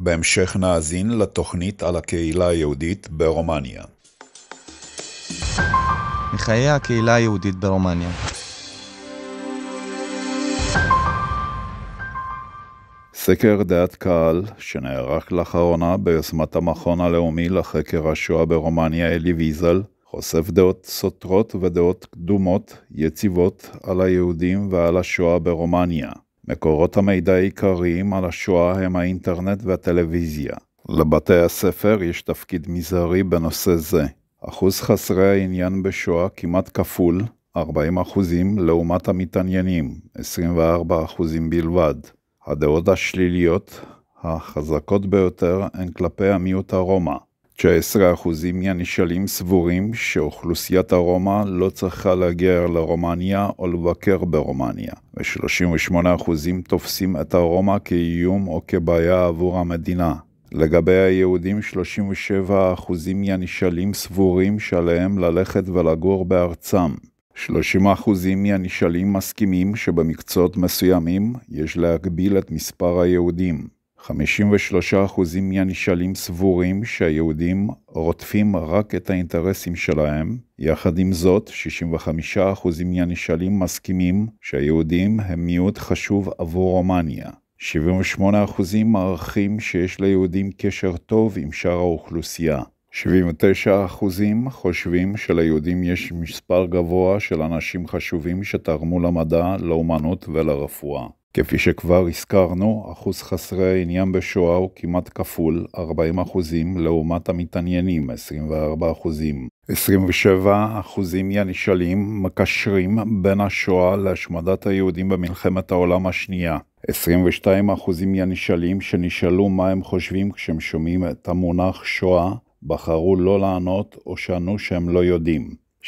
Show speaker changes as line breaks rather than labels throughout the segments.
בהמשך נאזין לתוכנית על הקהילה היהודית ברומניה. מחיי הקהילה היהודית ברומניה סקר דעת קהל, שנערך לאחרונה ביוזמת המכון הלאומי לחקר השואה ברומניה אלי ויזל, חושף דעות סותרות ודעות קדומות, יציבות, על היהודים ועל השואה ברומניה. מקורות המידע העיקריים על השואה הם האינטרנט והטלוויזיה. לבתי הספר יש תפקיד מזערי בנושא זה. אחוז חסרי העניין בשואה כמעט כפול, 40% לעומת המתעניינים, 24% בלבד. הדעות השליליות החזקות ביותר הן כלפי המיעוט הרומא, 19% מהנשאלים סבורים שאוכלוסיית הרומא לא צריכה להגר לרומניה או לבקר ברומניה, ו-38% תופסים את הרומא כאיום או כבעיה עבור המדינה. לגבי היהודים, 37% מהנשאלים סבורים שעליהם ללכת ולגור בארצם. 30% מהנשאלים מסכימים שבמקצועות מסוימים יש להגביל את מספר היהודים. 53% מהנשאלים סבורים שהיהודים רודפים רק את האינטרסים שלהם, יחד עם זאת, 65% מהנשאלים מסכימים שהיהודים הם מיעוט חשוב עבור רומניה. 78% מערכים שיש ליהודים קשר טוב עם שאר האוכלוסייה. 79% חושבים שליהודים יש מספר גבוה של אנשים חשובים שתרמו למדע, לאומנות ולרפואה. כפי שכבר הזכרנו, אחוז חסרי העניין בשואה הוא כמעט כפול, 40 לעומת המתעניינים, 24 27 אחוזים מהנשאלים מקשרים בין השואה להשמדת היהודים במלחמת העולם השנייה. 22 אחוזים מהנשאלים שנשאלו מה הם חושבים כשהם שומעים את המונח שואה, בחרו לא לענות או שענו שהם לא יודעים. 65%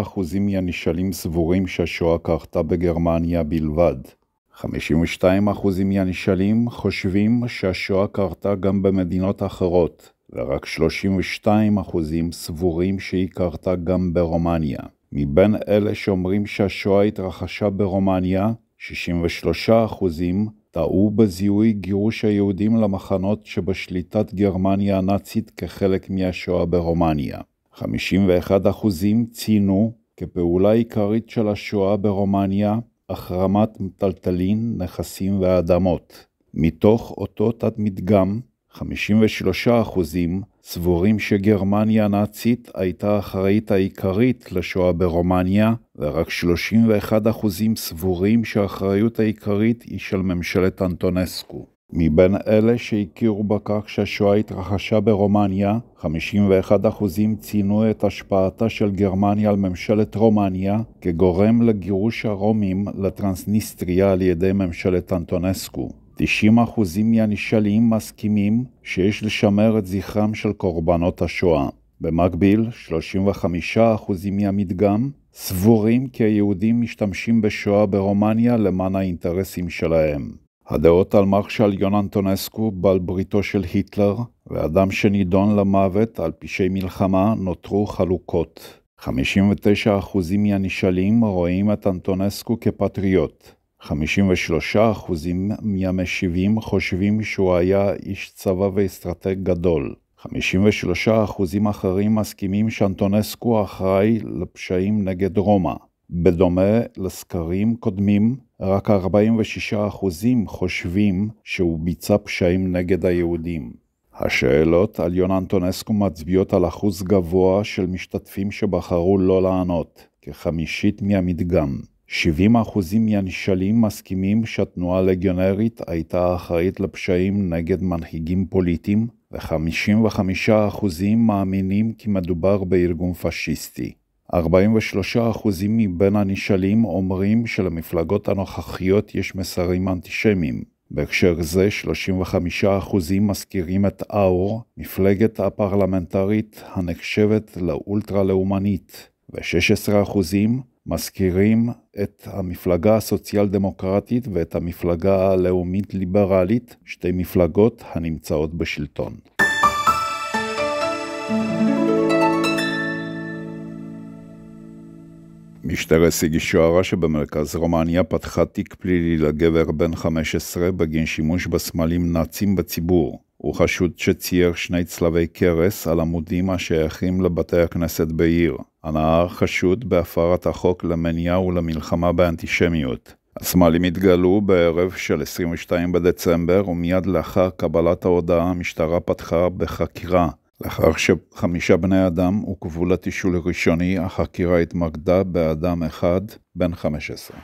אחוזים מהנשאלים סבורים שהשואה קרתה בגרמניה בלבד. 52% מהנשאלים חושבים שהשואה קרתה גם במדינות אחרות, ורק 32% סבורים שהיא קרתה גם ברומניה. מבין אלה שאומרים שהשואה התרחשה ברומניה, 63% טעו בזיהוי גירוש היהודים למחנות שבשליטת גרמניה הנאצית כחלק מהשואה ברומניה. 51% ציינו כפעולה עיקרית של השואה ברומניה החרמת מטלטלין, נכסים ואדמות. מתוך אותו תת-מדגם, 53% סבורים שגרמניה הנאצית הייתה האחראית העיקרית לשואה ברומניה, ורק 31% סבורים שהאחריות העיקרית היא של ממשלת אנטונסקו. מבין אלה שהכירו בכך שהשואה התרחשה ברומניה, 51% ציינו את השפעתה של גרמניה על ממשלת רומניה כגורם לגירוש הרומים לטרנסניסטריה על ידי ממשלת אנטונסקו. 90% מהנשאלים מסכימים שיש לשמר את זכרם של קורבנות השואה. במקביל, 35% מהמדגם סבורים כי היהודים משתמשים בשואה ברומניה למען האינטרסים שלהם. הדעות על מרשל יון אנטונסקו, בעל בריתו של היטלר, ואדם שנידון למוות על פשעי מלחמה, נותרו חלוקות. 59% מהנשאלים רואים את אנטונסקו כפטריוט. 53% מהמשיבים חושבים שהוא היה איש צבא ואסטרטג גדול. 53% אחרים מסכימים שאנטונסקו אחראי לפשעים נגד רומא. בדומה לסקרים קודמים, רק 46% חושבים שהוא ביצע פשעים נגד היהודים. השאלות על יונה אנטונסקו מצביעות על אחוז גבוה של משתתפים שבחרו לא לענות, כחמישית מהמדגם. 70% מהנשאלים מסכימים שהתנועה הלגיונרית הייתה אחראית לפשעים נגד מנהיגים פוליטיים, ו-55% מאמינים כי מדובר בארגון פשיסטי. 43% מבין הנשאלים אומרים שלמפלגות הנוכחיות יש מסרים אנטישמיים. בהקשר זה, 35% מזכירים את אאור, מפלגת הפרלמנטרית הנחשבת לאולטרה-לאומנית, ו-16% מזכירים את המפלגה הסוציאל-דמוקרטית ואת המפלגה הלאומית-ליברלית, שתי מפלגות הנמצאות בשלטון. thank you משטרה השיגי שוערה שבמרכז רומניה פתחה תיק פלילי לגבר בן 15 בגין שימוש בסמלים נאצים בציבור. הוא חשוד שצייר שני צלבי קרס על עמודים השייכים לבתי הכנסת בעיר. הנער חשוד בהפרת החוק למניעה ולמלחמה באנטישמיות. הסמלים התגלו בערב של 22 בדצמבר, ומיד לאחר קבלת ההודעה המשטרה פתחה בחקירה. לאחר שחמישה בני אדם עוכבו לתישול ראשוני, החקירה התמקדה באדם אחד, בן 15.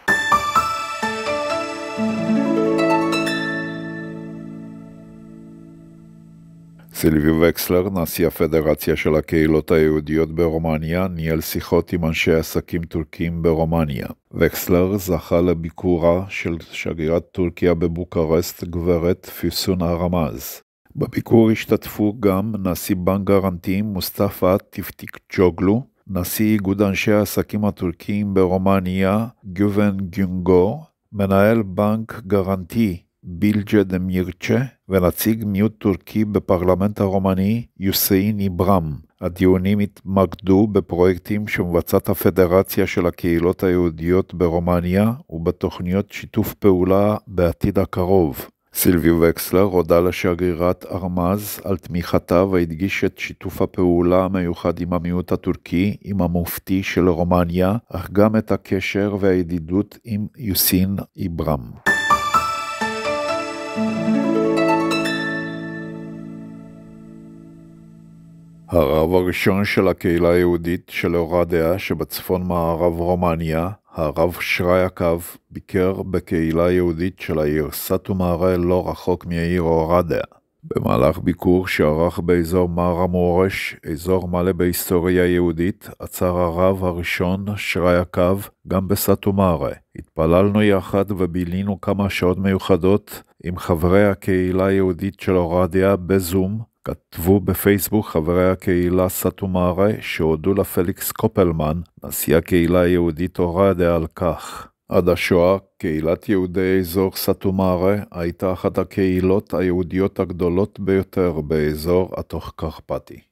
סילביו וקסלר, נשיא הפדרציה של הקהילות היהודיות ברומניה, ניהל שיחות עם אנשי עסקים טורקים ברומניה. וקסלר זכה לביקורה של שגרירת טורקיה בבוקרשט, גברת פיסון הרמז. בביקור השתתפו גם נשיא בנק גרנטים מוסטפא טיפטיק ג'וגלו, נשיא איגוד אנשי העסקים הטורקיים ברומניה גיובן גונגו, מנהל בנק גרנטי בילג'ה דמירצ'ה ונציג מיעוט טורקי בפרלמנט הרומני יוסאין איברם. הדיונים התמקדו בפרויקטים שמבצעת הפדרציה של הקהילות היהודיות ברומניה ובתוכניות שיתוף פעולה בעתיד הקרוב. סילביו וקסלר הודה לשגרירת ארמז על תמיכתה והדגיש את שיתוף הפעולה המיוחד עם המיעוט הטורקי, עם המופתי של רומניה, אך גם את הקשר והידידות עם יוסין איברם. הרב הראשון של הקהילה היהודית של אורדיה שבצפון מערב רומניה, הרב שרייקב ביקר בקהילה היהודית של העיר סאטו מארה לא רחוק מהעיר אורדיה. במהלך ביקור שערך באזור מער המורש, אזור מלא בהיסטוריה יהודית, עצר הרב הראשון, שרי הקו, גם בסטומארה. התפללנו יחד ובילינו כמה שעות מיוחדות עם חברי הקהילה היהודית של אורדיה בזום, כתבו בפייסבוק חברי הקהילה סטומארה שהודו לפליקס קופלמן, נשיא הקהילה היהודית אורדה על כך. עד השואה, קהילת יהודי אזור סטומארה הייתה אחת הקהילות היהודיות הגדולות ביותר באזור התוך-קרפטי.